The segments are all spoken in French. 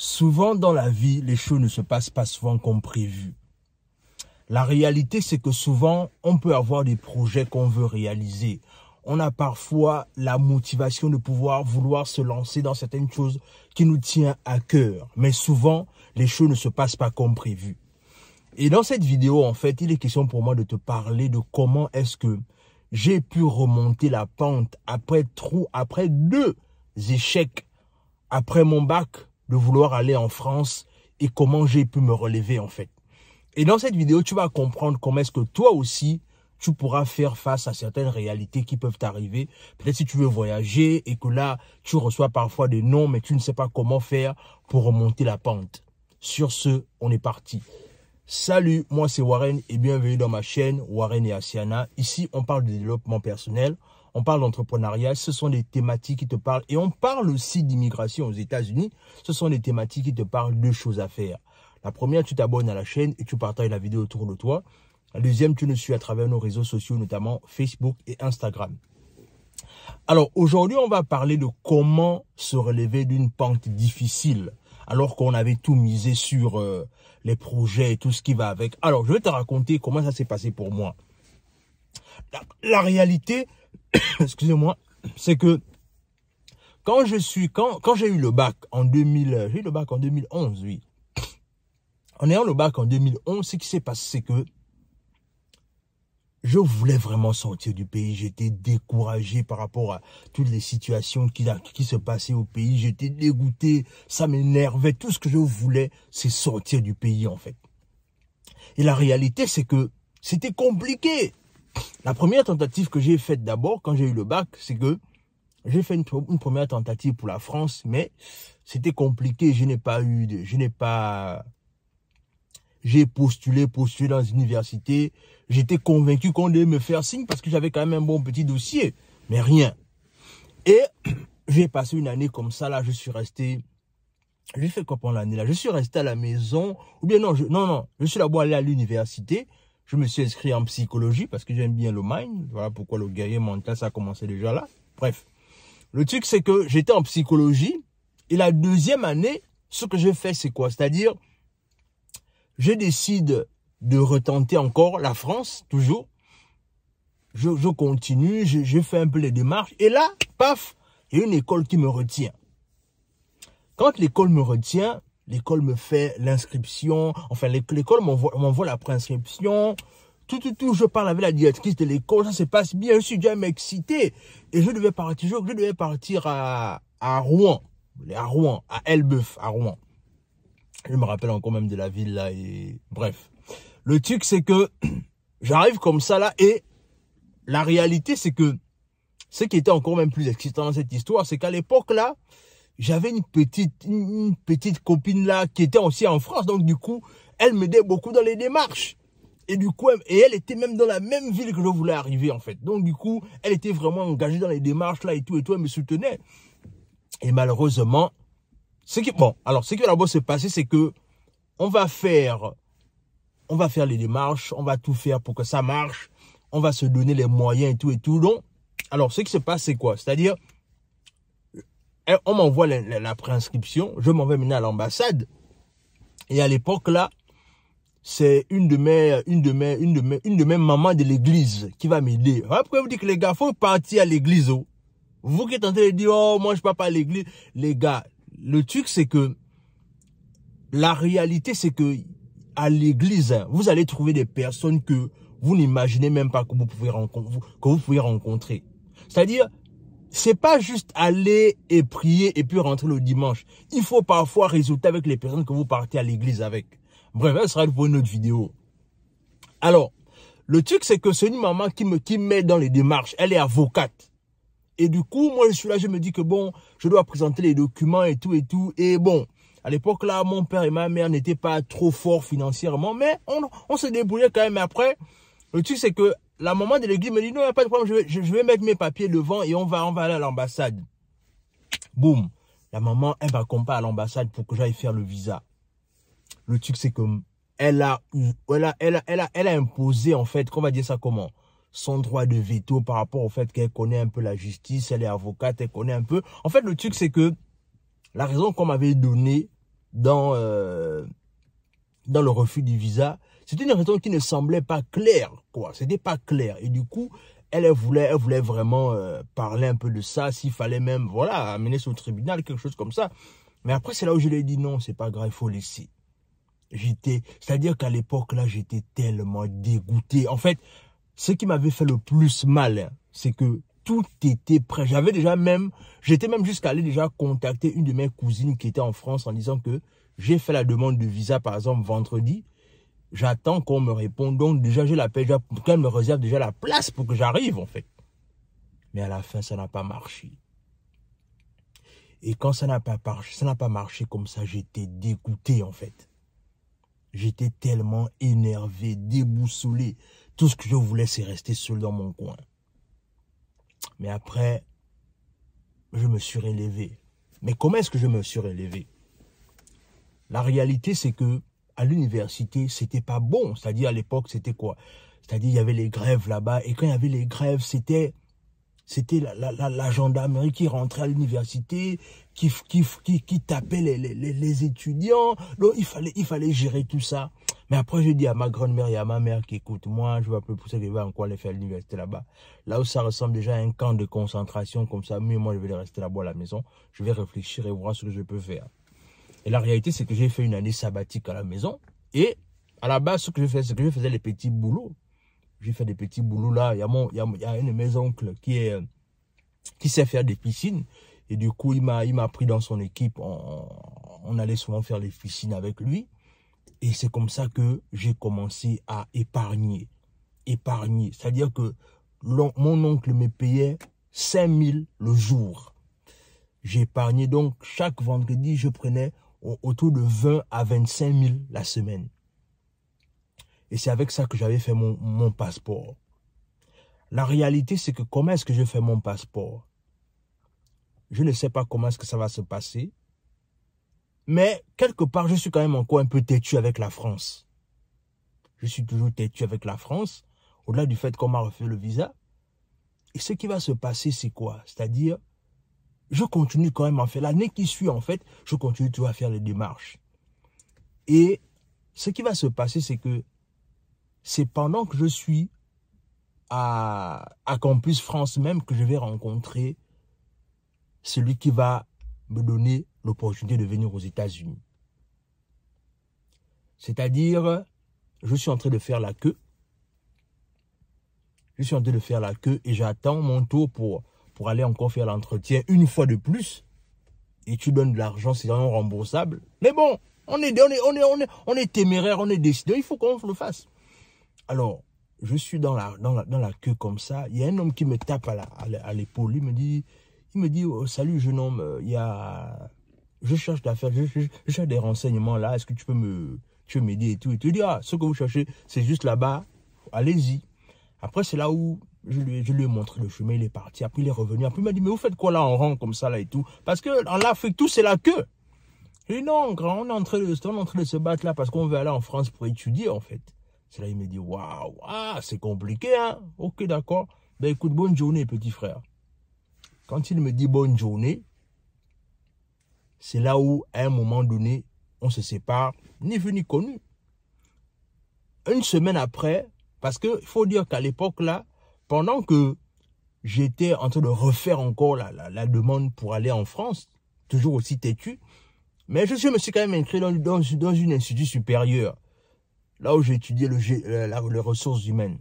Souvent dans la vie, les choses ne se passent pas souvent comme prévu. La réalité, c'est que souvent, on peut avoir des projets qu'on veut réaliser. On a parfois la motivation de pouvoir vouloir se lancer dans certaines choses qui nous tient à cœur. Mais souvent, les choses ne se passent pas comme prévu. Et dans cette vidéo, en fait, il est question pour moi de te parler de comment est-ce que j'ai pu remonter la pente après trop après deux échecs, après mon bac, de vouloir aller en France et comment j'ai pu me relever en fait. Et dans cette vidéo, tu vas comprendre comment est-ce que toi aussi, tu pourras faire face à certaines réalités qui peuvent t'arriver. Peut-être si tu veux voyager et que là, tu reçois parfois des noms, mais tu ne sais pas comment faire pour remonter la pente. Sur ce, on est parti. Salut, moi c'est Warren et bienvenue dans ma chaîne Warren et Asiana. Ici, on parle de développement personnel, on parle d'entrepreneuriat, ce sont des thématiques qui te parlent. Et on parle aussi d'immigration aux États-Unis, ce sont des thématiques qui te parlent de choses à faire. La première, tu t'abonnes à la chaîne et tu partages la vidéo autour de toi. La deuxième, tu nous suis à travers nos réseaux sociaux, notamment Facebook et Instagram. Alors aujourd'hui, on va parler de comment se relever d'une pente difficile alors qu'on avait tout misé sur euh, les projets et tout ce qui va avec. Alors je vais te raconter comment ça s'est passé pour moi. La, réalité, excusez-moi, c'est que quand je suis, quand, quand j'ai eu le bac en 2000, j'ai eu le bac en 2011, oui. En ayant le bac en 2011, ce qui s'est passé, c'est que je voulais vraiment sortir du pays. J'étais découragé par rapport à toutes les situations qui se passaient au pays. J'étais dégoûté, ça m'énervait. Tout ce que je voulais, c'est sortir du pays en fait. Et la réalité, c'est que c'était compliqué. La première tentative que j'ai faite d'abord quand j'ai eu le bac, c'est que j'ai fait une, première tentative pour la France, mais c'était compliqué. Je n'ai pas eu de, je n'ai pas, j'ai postulé, postulé dans une université. J'étais convaincu qu'on devait me faire signe parce que j'avais quand même un bon petit dossier, mais rien. Et j'ai passé une année comme ça, là, je suis resté, j'ai fait quoi pendant l'année là? Je suis resté à la maison, ou bien non, non, non, je suis d'abord allé à l'université, je me suis inscrit en psychologie parce que j'aime bien le mind. Voilà pourquoi le guerrier mental, ça a commencé déjà là. Bref. Le truc, c'est que j'étais en psychologie et la deuxième année, ce que je fais, c'est quoi C'est-à-dire, je décide de retenter encore la France, toujours. Je, continue, je, je, fais un peu les démarches. Et là, paf, il y a une école qui me retient. Quand l'école me retient, l'école me fait l'inscription, enfin l'école m'envoie la préinscription, tout, tout, tout, je parle avec la directrice de l'école, ça se passe bien, je suis déjà excité. Et je devais partir, je, devais partir à, à Rouen, à Rouen, à Elbeuf, à Rouen. Je me rappelle encore même de la ville là et bref. Le truc c'est que j'arrive comme ça là et la réalité c'est que ce qui était encore même plus excitant dans cette histoire, c'est qu'à l'époque là, j'avais une petite, une petite copine là qui était aussi en France. Donc, du coup, elle m'aidait beaucoup dans les démarches. Et du coup, et elle était même dans la même ville que je voulais arriver, en fait. Donc, du coup, elle était vraiment engagée dans les démarches là et tout et tout. Elle me soutenait. Et malheureusement, ce qui, bon, alors, ce qui va d'abord se passer, c'est que on va faire, on va faire les démarches, on va tout faire pour que ça marche. On va se donner les moyens et tout et tout. Donc, alors, ce qui se passe, c'est quoi? C'est-à-dire, on m'envoie la, la, la, je m'en vais maintenant à l'ambassade. Et à l'époque là, c'est une de mes, une de mes, une de mes, une de mes mamans de l'église qui va m'aider. Après, vous dites que les gars, faut partir à l'église, oh. Vous qui êtes en train de dire, oh, moi, je pars pas à l'église. Les gars, le truc, c'est que, la réalité, c'est que, à l'église, vous allez trouver des personnes que vous n'imaginez même pas que vous pouvez que vous pouvez rencontrer. C'est-à-dire, c'est pas juste aller et prier et puis rentrer le dimanche. Il faut parfois résulter avec les personnes que vous partez à l'église avec. Bref, ça sera pour une autre vidéo. Alors, le truc, c'est que c'est une maman qui me, qui met dans les démarches. Elle est avocate. Et du coup, moi, je suis là, je me dis que bon, je dois présenter les documents et tout et tout. Et bon, à l'époque là, mon père et ma mère n'étaient pas trop forts financièrement, mais on, on se débrouillait quand même. Après, le truc, c'est que la maman de l'église me dit, non, il n'y a pas de problème, je vais, mettre mes papiers devant et on va, on va aller à l'ambassade. Boum. La maman, elle va compter à l'ambassade pour que j'aille faire le visa. Le truc, c'est que elle a, elle elle a, elle a, elle a imposé, en fait, qu'on va dire ça comment? Son droit de veto par rapport au fait qu'elle connaît un peu la justice, elle est avocate, elle connaît un peu. En fait, le truc, c'est que la raison qu'on m'avait donnée dans, euh, dans le refus du visa. C'était une raison qui ne semblait pas claire, quoi. C'était pas clair. Et du coup, elle, voulait, elle voulait vraiment euh, parler un peu de ça, s'il fallait même, voilà, amener ça au tribunal, quelque chose comme ça. Mais après, c'est là où je lui ai dit non, c'est pas grave, il faut laisser. J'étais, c'est-à-dire qu'à l'époque là, j'étais tellement dégoûté. En fait, ce qui m'avait fait le plus mal, hein, c'est que tout était prêt. J'avais déjà même, j'étais même jusqu'à aller déjà contacter une de mes cousines qui était en France en disant que j'ai fait la demande de visa, par exemple, vendredi. J'attends qu'on me réponde. Donc, déjà, j'ai la paix, qu'elle me réserve déjà la place pour que j'arrive, en fait. Mais à la fin, ça n'a pas marché. Et quand ça n'a pas marché, ça n'a pas marché comme ça, j'étais dégoûté, en fait. J'étais tellement énervé, déboussolé. Tout ce que je voulais, c'est rester seul dans mon coin. Mais après, je me suis relevé. Mais comment est-ce que je me suis relevé La réalité, c'est que à l'université, c'était pas bon. C'est-à-dire à, l'époque, c'était quoi C'est-à-dire il y avait les grèves là-bas. Et quand il y avait les grèves, c'était c'était la, gendarmerie qui rentrait à l'université, qui, qui, qui, qui, tapait les, les, étudiants. Donc il fallait, il fallait gérer tout ça. Mais après, je dis à ma grand-mère et à ma mère qui écoute, moi, je vois plus pousser ça je vais encore les faire l'université là-bas. Là où ça ressemble déjà à un camp de concentration comme ça, mais moi, je vais rester là-bas à la maison. Je vais réfléchir et voir ce que je peux faire. Et la réalité, c'est que j'ai fait une année sabbatique à la maison. Et à la base, ce que je faisais, c'est que je faisais les petits boulots. J'ai fait des petits boulots là. Il y a, mon, il y a, y a une de mes oncles qui, est, qui sait faire des piscines. Et du coup, il m'a pris dans son équipe. On, on allait souvent faire les piscines avec lui. Et c'est comme ça que j'ai commencé à épargner. Épargner. C'est-à-dire que mon oncle me payait 5000 le jour. J'épargnais donc chaque vendredi, je prenais autour de 20 à 25 000 la semaine. Et c'est avec ça que j'avais fait mon, mon passeport. La réalité, c'est que comment est-ce que je fais mon passeport Je ne sais pas comment est-ce que ça va se passer. Mais quelque part, je suis quand même encore un peu têtu avec la France. Je suis toujours têtu avec la France, au-delà du fait qu'on m'a refait le visa. Et ce qui va se passer, c'est quoi C'est-à-dire, je continue quand même à faire. L'année qui suit, en fait, je continue toujours à faire les démarches. Et ce qui va se passer, c'est que c'est pendant que je suis à, à Campus France même que je vais rencontrer celui qui va me donner l'opportunité de venir aux États-Unis. C'est-à-dire, je suis en train de faire la queue. Je suis en train de faire la queue et j'attends mon tour pour, pour aller encore faire l'entretien une fois de plus. Et tu donnes de l'argent, c'est vraiment remboursable. Mais bon, on est, on est, on est, on est, on est téméraire, on est décidé, il faut qu'on le fasse. Alors, je suis dans la, dans la, queue comme ça. Il y a un homme qui me tape à l'épaule. il me dit, il me dit, oh, salut jeune homme, euh, il y a je cherche d'affaires, je, cherche des renseignements là, est-ce que tu peux me tu m'aider et tout. Et tu dis, ah, ce que vous cherchez, c'est juste là-bas, allez-y. Après, c'est là où je lui, je lui ai montré le chemin, il est parti, après il est revenu, après il m'a dit, mais vous faites quoi là en rang comme ça là et tout Parce que en Afrique, tout c'est la queue. Et non, grand, on est en train de, on est de se battre là parce qu'on veut aller en France pour étudier en fait. C'est là il me dit, waouh, ah, c'est compliqué, hein Ok, d'accord. Ben écoute, bonne journée, petit frère. Quand il me dit bonne journée, c'est là où, à un moment donné, on se sépare, ni vu ni connu. Une semaine après, parce qu'il faut dire qu'à l'époque là, pendant que j'étais en train de refaire encore la, demande pour aller en France, toujours aussi têtu, mais je, me suis quand même inscrit dans, une institut supérieure, là où j'étudiais le, euh, les ressources humaines.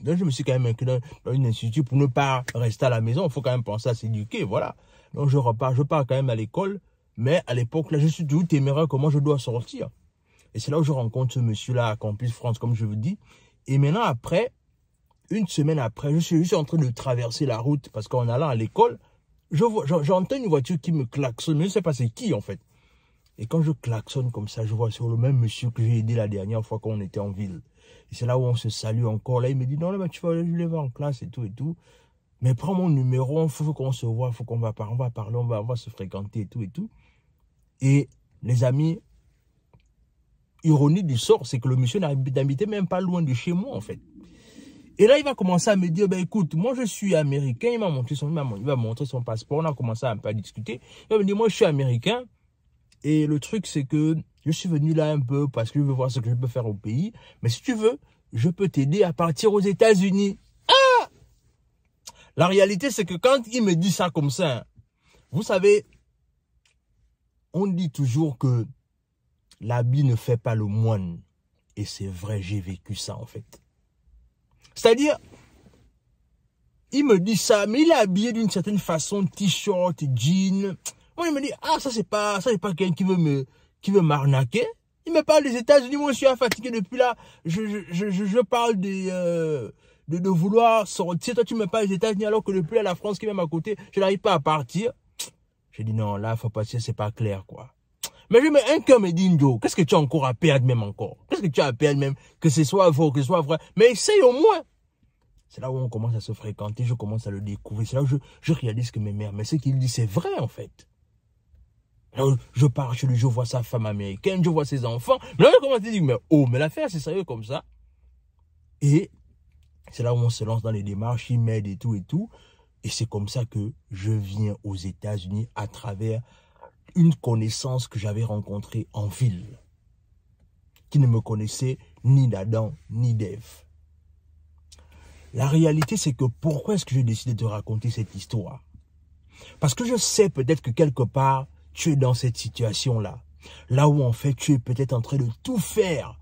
Donc, je me suis quand même inclus dans, une institut pour ne pas rester à la maison. Il faut quand même penser à s'éduquer, voilà. Donc, je repars, je pars quand même à l'école. Mais à l'époque, là, je suis tout téméraire comment je dois sortir. Et c'est là où je rencontre ce monsieur-là à Campus France, comme je vous dis. Et maintenant, après, une semaine après, je suis juste en train de traverser la route parce qu'en allant à l'école, j'entends une voiture qui me klaxonne. Je ne sais pas c'est qui, en fait. Et quand je klaxonne comme ça, je vois sur le même monsieur que j'ai aidé la dernière fois quand on était en ville. Et c'est là où on se salue encore. Là, il me dit, non, là, tu vas, je en classe et tout et tout. Mais prends mon numéro, il faut qu'on se voit, il faut qu'on va, on va parler, on va, se fréquenter et tout et tout. Et les amis, ironie du sort, c'est que le monsieur d'habiter même pas loin de chez moi, en fait. Et là, il va commencer à me dire, ben écoute, moi je suis américain, il m'a montré son, il va montrer son passeport, on a commencé à un peu à discuter. Il va me dire, moi je suis américain, et le truc, c'est que je suis venu là un peu parce que je veux voir ce que je peux faire au pays. Mais si tu veux, je peux t'aider à partir aux États-Unis. Ah La réalité, c'est que quand il me dit ça comme ça, vous savez, on dit toujours que l'habit ne fait pas le moine. Et c'est vrai, j'ai vécu ça en fait. C'est-à-dire, il me dit ça, mais il est habillé d'une certaine façon, t-shirt, jean. Moi, il me dit « ah, ça, c'est pas, ça, c'est pas quelqu'un qui veut me, qui veut m'arnaquer. Il me parle des États-Unis. Moi, je suis fatigué depuis là. Je, je, je, je parle euh, de, de vouloir sortir. Toi, tu me parles des États-Unis alors que depuis là, la France qui est même à côté, je n'arrive pas à partir. J'ai dit, non, là, faut passer, c'est pas clair, quoi. Mais je mets un cœur me dit, Njo, qu'est-ce que tu as encore à perdre même encore? Qu'est-ce que tu as à perdre même? Que ce soit faux, que ce soit vrai. Mais essaye au moins. C'est là où on commence à se fréquenter, je commence à le découvrir. C'est là où je, je réalise que mes mères, mais ce qu'il dit, c'est vrai, en fait je pars chez lui, je vois sa femme américaine, je vois ses enfants. Mais là, comment commence à dire, mais oh, mais l'affaire, c'est sérieux comme ça. Et c'est là où on se lance dans les démarches, il m'aide et tout et tout. Et c'est comme ça que je viens aux États-Unis à travers une connaissance que j'avais rencontrée en ville, qui ne me connaissait ni d'Adam ni d'Ève. La réalité, c'est que pourquoi est-ce que j'ai décidé de raconter cette histoire Parce que je sais peut-être que quelque part, tu es dans cette situation-là, là où en fait tu es peut-être en train de tout faire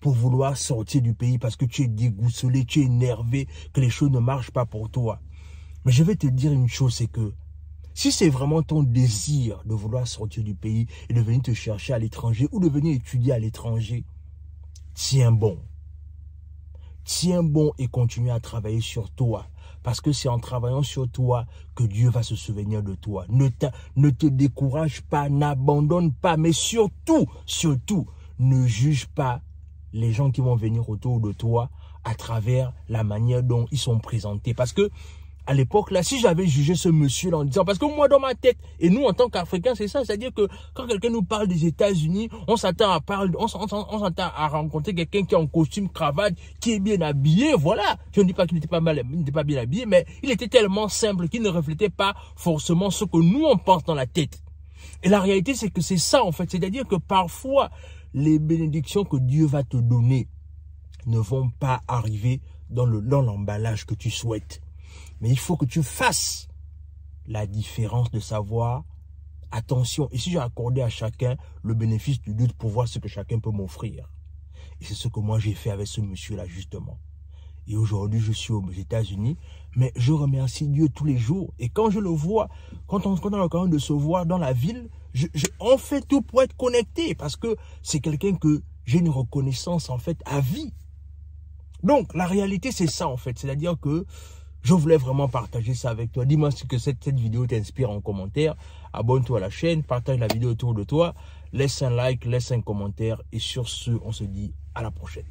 pour vouloir sortir du pays parce que tu es dégoussolé, tu es énervé, que les choses ne marchent pas pour toi. Mais je vais te dire une chose, c'est que si c'est vraiment ton désir de vouloir sortir du pays et de venir te chercher à l'étranger ou de venir étudier à l'étranger, tiens bon tiens bon et continue à travailler sur toi. Parce que c'est en travaillant sur toi que Dieu va se souvenir de toi. Ne, ne te décourage pas, n'abandonne pas, mais surtout, surtout, ne juge pas les gens qui vont venir autour de toi à travers la manière dont ils sont présentés. Parce que à l'époque, là, si j'avais jugé ce monsieur en disant, parce que moi, dans ma tête, et nous, en tant qu'Africains, c'est ça, c'est-à-dire que quand quelqu'un nous parle des États-Unis, on s'attend à parler, on, s'attend à rencontrer quelqu'un qui est en costume, cravate, qui est bien habillé, voilà. Je ne dis pas qu'il n'était pas mal, il n'était pas bien habillé, mais il était tellement simple qu'il ne reflétait pas forcément ce que nous, on pense dans la tête. Et la réalité, c'est que c'est ça, en fait. C'est-à-dire que parfois, les bénédictions que Dieu va te donner ne vont pas arriver dans le, dans l'emballage que tu souhaites. Mais il faut que tu fasses la différence de savoir, attention, ici j'ai accordé à chacun le bénéfice du doute pour voir ce que chacun peut m'offrir. Et c'est ce que moi j'ai fait avec ce monsieur-là justement. Et aujourd'hui, je suis aux États-Unis, mais je remercie Dieu tous les jours. Et quand je le vois, quand on, quand on a de se voir dans la ville, je, je, on fait tout pour être connecté parce que c'est quelqu'un que j'ai une reconnaissance en fait à vie. Donc, la réalité, c'est ça en fait. C'est-à-dire que je voulais vraiment partager ça avec toi. Dis-moi si que cette, cette vidéo t'inspire en commentaire. Abonne-toi à la chaîne, partage la vidéo autour de toi. Laisse un like, laisse un commentaire. Et sur ce, on se dit à la prochaine.